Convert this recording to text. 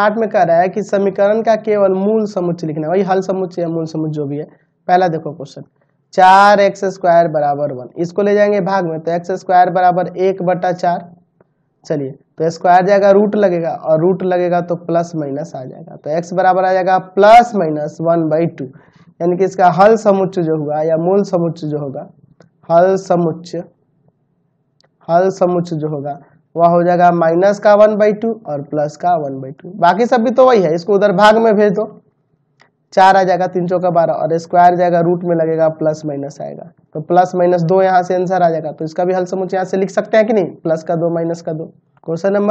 आठ में कह रहा है कि समीकरण का केवल मूल समुच्चय लिखना वही हल समुच्चय या मूल समुच्चय जो भी है पहला देखो क्वेश्चन चार एक्स स्क्वायर बराबर वन इसको ले जाएंगे भाग में तो एक्स स्क्वायर बराबर एक बटा चार चलिए तो स्क्वायर जाएगा रूट लगेगा और रूट लगेगा तो प्लस माइनस आ जाएगा तो एक्स बराबर आ जाएगा plus minus one by two यानी कि इसका हल समुच्चय जो होगा या मूल समुच्चय जो होगा हल समुच्चय हल समुच्चय जो होगा वह हो जाएगा माइनस का वन बाई टू और प्लस का वन बाई टू बाकी सब भी तो वही है इसको उधर भाग में भेज दो चार आ जाएगा तीन चौका बारह और स्क्वायर जाएगा रूट में लगेगा प्लस माइनस आएगा तो प्लस माइनस दो यहाँ से आंसर आ जाएगा तो इसका भी हल समुच यहाँ से लिख सकते हैं कि नहीं प्लस का दो माइनस का दो क्वेश्चन नंबर